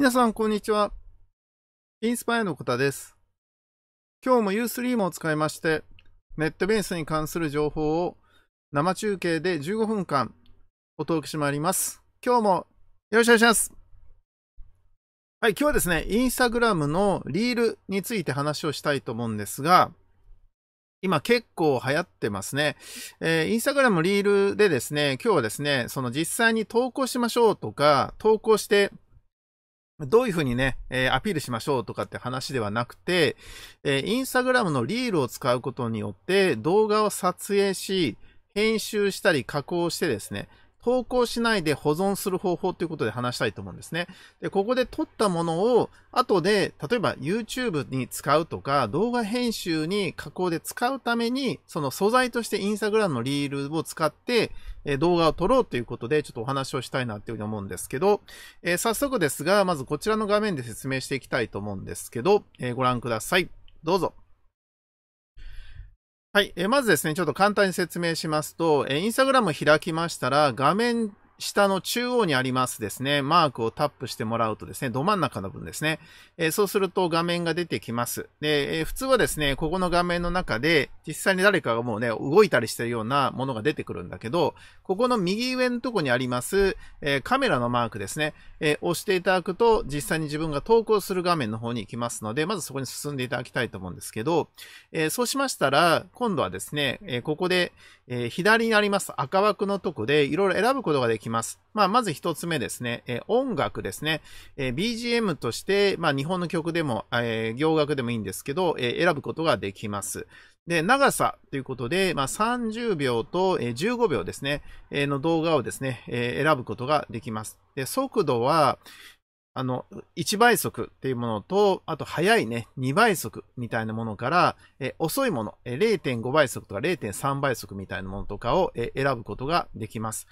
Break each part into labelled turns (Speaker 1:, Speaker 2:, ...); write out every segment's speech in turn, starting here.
Speaker 1: 皆さん、こんにちは。インスパイアのこたです。今日も U3 を使いまして、ネットベースに関する情報を生中継で15分間お届けしてまいります。今日もよろしくお願いします。はい、今日はですね、インスタグラムのリールについて話をしたいと思うんですが、今結構流行ってますね。えー、インスタグラムリールでですね、今日はですね、その実際に投稿しましょうとか、投稿してどういうふうにね、えー、アピールしましょうとかって話ではなくて、えー、インスタグラムのリールを使うことによって動画を撮影し、編集したり加工してですね、投稿しないで保存する方法ということで話したいと思うんですね。で、ここで撮ったものを後で、例えば YouTube に使うとか、動画編集に加工で使うために、その素材として Instagram のリールを使って、え動画を撮ろうということで、ちょっとお話をしたいなっていうふうに思うんですけど、えー、早速ですが、まずこちらの画面で説明していきたいと思うんですけど、えー、ご覧ください。どうぞ。はい。えまずですね、ちょっと簡単に説明しますと、えー、インスタグラム開きましたら、画面下の中央にありますですね、マークをタップしてもらうとですね、ど真ん中の分ですね、えー、そうすると画面が出てきます。で、えー、普通はですね、ここの画面の中で、実際に誰かがもうね、動いたりしてるようなものが出てくるんだけど、ここの右上のとこにあります、えー、カメラのマークですね、え押していただくと、実際に自分が投稿する画面の方に行きますので、まずそこに進んでいただきたいと思うんですけど、えそうしましたら、今度はですね、えここで、え左にあります赤枠のとこで、いろいろ選ぶことができます。きます。まあ、まず一つ目ですね、えー、音楽ですね、えー、BGM として、まあ、日本の曲でも、えー、行楽でもいいんですけど、えー、選ぶことができます。で、長さということで、まあ、30秒と、えー、15秒ですね、えー、の動画をですね、えー、選ぶことができます。で、速度は、あの、1倍速っていうものと、あと速いね、2倍速みたいなものから、え遅いもの、0.5倍速とか0.3倍速みたいなものとかを、選ぶことができます。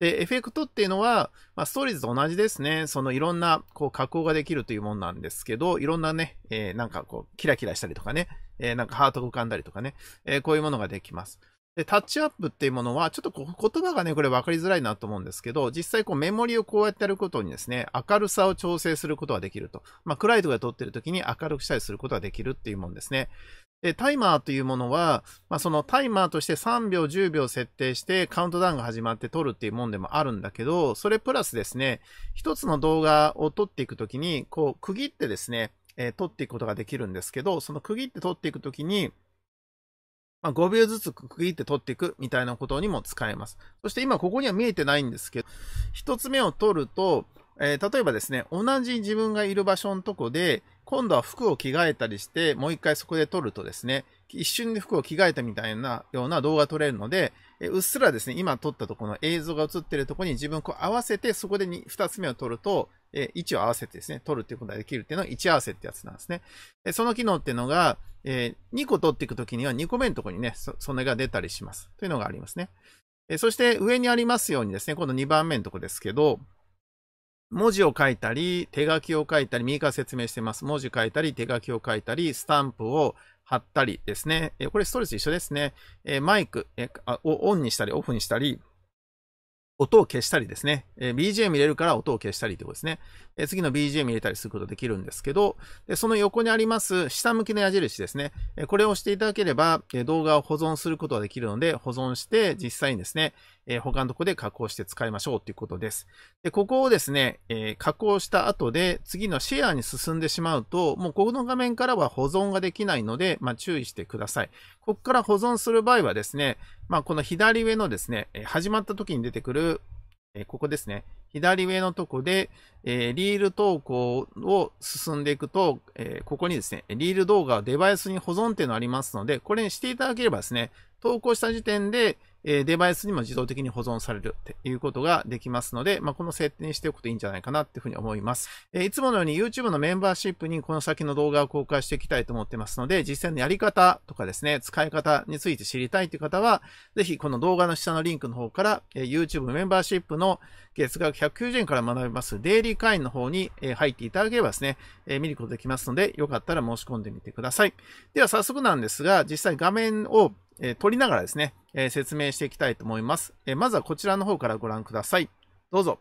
Speaker 1: で、エフェクトっていうのは、まあ、ストーリーズと同じですね。そのいろんな、こう、加工ができるというもんなんですけど、いろんなね、えー、なんかこう、キラキラしたりとかね、えー、なんかハートが浮かんだりとかね、えー、こういうものができます。で、タッチアップっていうものは、ちょっと言葉がね、これ分かりづらいなと思うんですけど、実際こうメモリをこうやってやることにですね、明るさを調整することができると。まあ、暗いところで撮ってる時に明るくしたりすることができるっていうもんですね。で、タイマーというものは、まあ、そのタイマーとして3秒、10秒設定してカウントダウンが始まって撮るっていうもんでもあるんだけど、それプラスですね、一つの動画を撮っていくときに、こう区切ってですね、えー、撮っていくことができるんですけど、その区切って撮っていくときに、まあ、5秒ずつ区切って撮っていくみたいなことにも使えます。そして今ここには見えてないんですけど、一つ目を撮ると、えー、例えばですね、同じ自分がいる場所のとこで、今度は服を着替えたりして、もう一回そこで撮るとですね、一瞬で服を着替えたみたいなような動画撮れるので、えうっすらですね、今撮ったとこの映像が映ってるとこに自分こう合わせて、そこで 2, 2つ目を撮ると、え位置を合わせてですね、撮るっていうことができるっていうのは位置合わせってやつなんですね。えその機能っていうのが、え2個撮っていくときには2個目のとこにね、そ、そ絵が出たりします。というのがありますね。えそして上にありますようにですね、今度2番目のとこですけど、文字を書いたり、手書きを書いたり、右から説明してます。文字書いたり、手書きを書いたり、スタンプを貼ったりですね。これストレス一緒ですね。マイクをオンにしたり、オフにしたり、音を消したりですね。BGM 入れるから音を消したりということですね。次の BGM 入れたりすることできるんですけど、その横にあります下向きの矢印ですね。これを押していただければ動画を保存することができるので、保存して実際にですね、えー、他のとこで加工して使いましょうということです。で、ここをですね、えー、加工した後で次のシェアに進んでしまうと、もうここの画面からは保存ができないので、まあ、注意してください。ここから保存する場合はですね、まあ、この左上のですね、始まった時に出てくるえここですね、左上のとこで、えリール投稿を進んでいくと、えここにですね、リール動画をデバイスに保存っていうのがありますので、これにしていただければですね、投稿した時点で、えデバイスにも自動的に保存されるっていうことができますので、まあ、この設定にしておくといいんじゃないかなっていうふうに思います。えいつものように YouTube のメンバーシップにこの先の動画を公開していきたいと思ってますので、実際のやり方とかですね、使い方について知りたいという方は、ぜひこの動画の下のリンクの方から、YouTube メンバーシップの月額190円から学べますデイリー会員の方に入っていただければですね、見ることできますので、よかったら申し込んでみてください。では早速なんですが、実際画面をえー、取りながらですね、え説明していきたいと思います、えまずはこちらの方からご覧ください。どうぞ。